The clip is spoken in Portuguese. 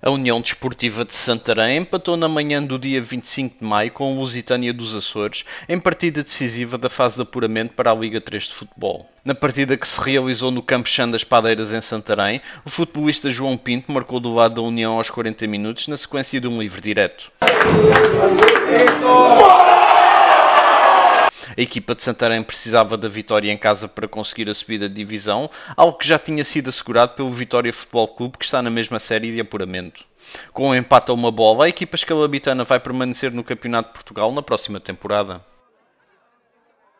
A União Desportiva de Santarém empatou na manhã do dia 25 de maio com o Lusitânia dos Açores em partida decisiva da fase de apuramento para a Liga 3 de Futebol. Na partida que se realizou no Campo Chão das Padeiras em Santarém, o futebolista João Pinto marcou do lado da União aos 40 minutos na sequência de um livre direto a equipa de Santarém precisava da vitória em casa para conseguir a subida de divisão, algo que já tinha sido assegurado pelo Vitória Futebol Clube, que está na mesma série de apuramento. Com o um empate a uma bola, a equipa escalabitana vai permanecer no Campeonato de Portugal na próxima temporada.